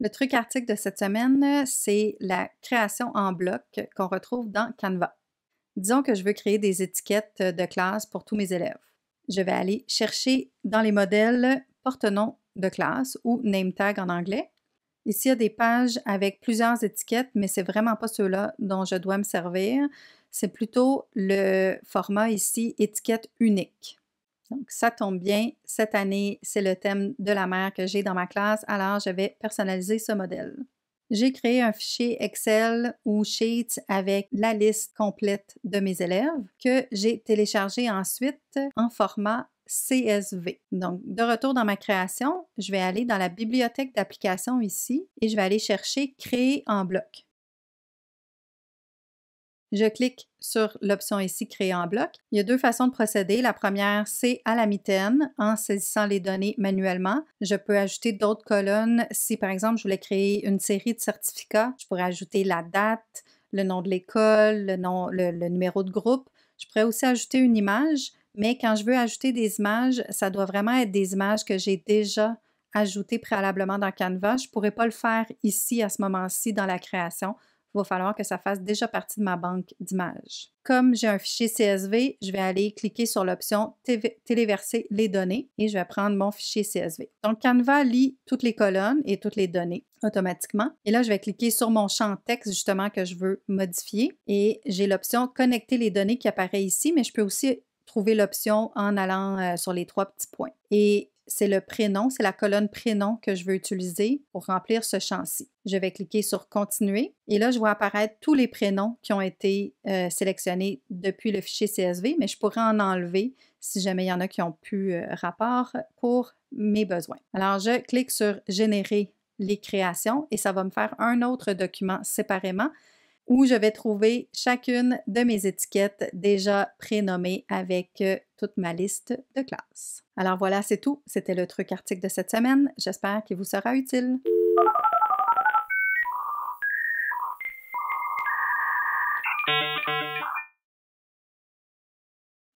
Le truc article de cette semaine, euh, c'est la création en bloc qu'on retrouve dans Canva. Disons que je veux créer des étiquettes euh, de classe pour tous mes élèves. Je vais aller chercher dans les modèles porte-nom de classe ou name tag en anglais Ici, il y a des pages avec plusieurs étiquettes, mais c'est vraiment pas ceux-là dont je dois me servir. C'est plutôt le format ici, étiquette unique. Donc, ça tombe bien. Cette année, c'est le thème de la mère que j'ai dans ma classe, alors je vais personnaliser ce modèle. J'ai créé un fichier Excel ou Sheets avec la liste complète de mes élèves que j'ai téléchargé ensuite en format CSV. Donc, de retour dans ma création, je vais aller dans la bibliothèque d'applications ici et je vais aller chercher Créer en bloc. Je clique sur l'option ici Créer en bloc. Il y a deux façons de procéder. La première, c'est à la mitaine, en saisissant les données manuellement. Je peux ajouter d'autres colonnes. Si par exemple je voulais créer une série de certificats, je pourrais ajouter la date, le nom de l'école, le, le numéro de groupe. Je pourrais aussi ajouter une image mais quand je veux ajouter des images, ça doit vraiment être des images que j'ai déjà ajoutées préalablement dans Canva. Je ne pourrais pas le faire ici à ce moment-ci dans la création. Il va falloir que ça fasse déjà partie de ma banque d'images. Comme j'ai un fichier CSV, je vais aller cliquer sur l'option Téléverser les données et je vais prendre mon fichier CSV. Donc Canva lit toutes les colonnes et toutes les données automatiquement. Et là, je vais cliquer sur mon champ texte justement que je veux modifier et j'ai l'option Connecter les données qui apparaît ici, mais je peux aussi l'option en allant euh, sur les trois petits points. Et c'est le prénom, c'est la colonne prénom que je veux utiliser pour remplir ce champ-ci. Je vais cliquer sur Continuer et là, je vois apparaître tous les prénoms qui ont été euh, sélectionnés depuis le fichier CSV, mais je pourrais en enlever si jamais il y en a qui ont pu euh, rapport pour mes besoins. Alors, je clique sur Générer les créations et ça va me faire un autre document séparément où je vais trouver chacune de mes étiquettes déjà prénommées avec euh, toute ma liste de classes. Alors voilà, c'est tout. C'était le truc article de cette semaine. J'espère qu'il vous sera utile.